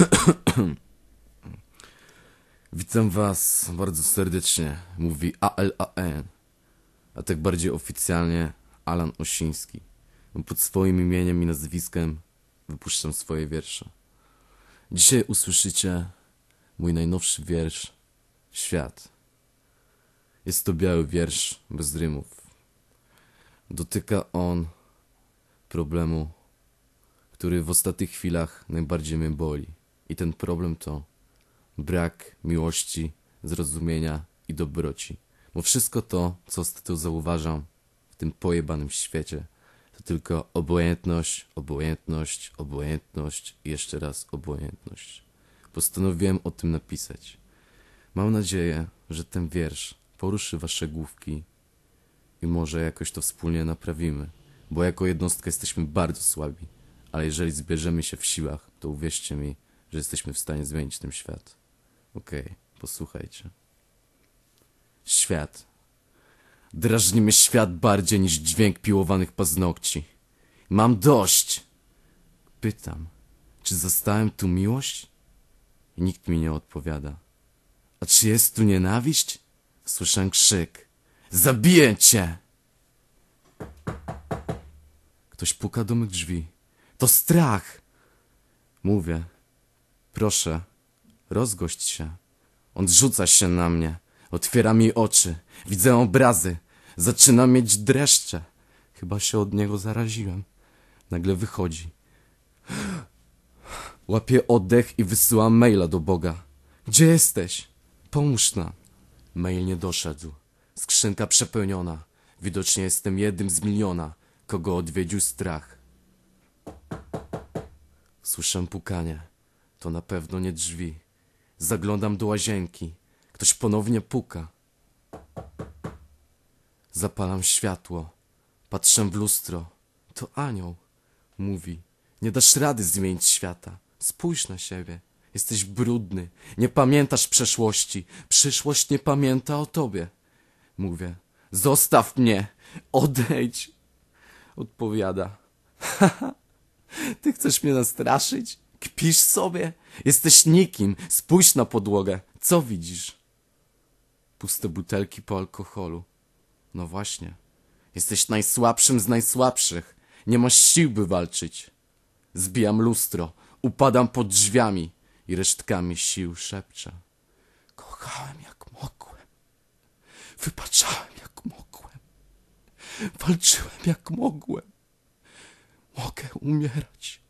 Witam was bardzo serdecznie, mówi ALAN, e, a tak bardziej oficjalnie Alan Osiński. Pod swoim imieniem i nazwiskiem wypuszczam swoje wiersze. Dzisiaj usłyszycie mój najnowszy wiersz Świat. Jest to biały wiersz bez rymów. Dotyka on problemu, który w ostatnich chwilach najbardziej mnie boli i ten problem to brak miłości, zrozumienia i dobroci. Bo wszystko to, co z tytułu zauważam w tym pojebanym świecie, to tylko obojętność, obojętność, obojętność i jeszcze raz obojętność. Postanowiłem o tym napisać. Mam nadzieję, że ten wiersz poruszy wasze główki i może jakoś to wspólnie naprawimy, bo jako jednostka jesteśmy bardzo słabi, ale jeżeli zbierzemy się w siłach, to uwierzcie mi, że jesteśmy w stanie zmienić ten świat. Okej, okay, posłuchajcie. Świat. Drażnimy świat bardziej niż dźwięk piłowanych paznokci. Mam dość! Pytam, czy zostałem tu miłość? Nikt mi nie odpowiada. A czy jest tu nienawiść? Słyszę krzyk. Zabiję cię! Ktoś puka do mych drzwi. To strach! Mówię, Proszę, rozgość się. On rzuca się na mnie, otwiera mi oczy, widzę obrazy, zaczyna mieć dreszcze. Chyba się od niego zaraziłem. Nagle wychodzi. Łapię oddech i wysyłam maila do Boga. Gdzie jesteś? Pomóż nam. Mail nie doszedł. Skrzynka przepełniona. Widocznie jestem jednym z miliona, kogo odwiedził strach. Słyszę pukanie. To na pewno nie drzwi. Zaglądam do łazienki. Ktoś ponownie puka. Zapalam światło. Patrzę w lustro. To anioł. Mówi. Nie dasz rady zmienić świata. Spójrz na siebie. Jesteś brudny. Nie pamiętasz przeszłości. Przyszłość nie pamięta o tobie. Mówię. Zostaw mnie. Odejdź. Odpowiada. ha. Ty chcesz mnie nastraszyć? pisz sobie? Jesteś nikim. Spójrz na podłogę. Co widzisz? Puste butelki po alkoholu. No właśnie. Jesteś najsłabszym z najsłabszych. Nie masz sił, by walczyć. Zbijam lustro. Upadam pod drzwiami i resztkami sił szepczę. Kochałem jak mogłem. Wypaczałem jak mogłem. Walczyłem jak mogłem. Mogę umierać.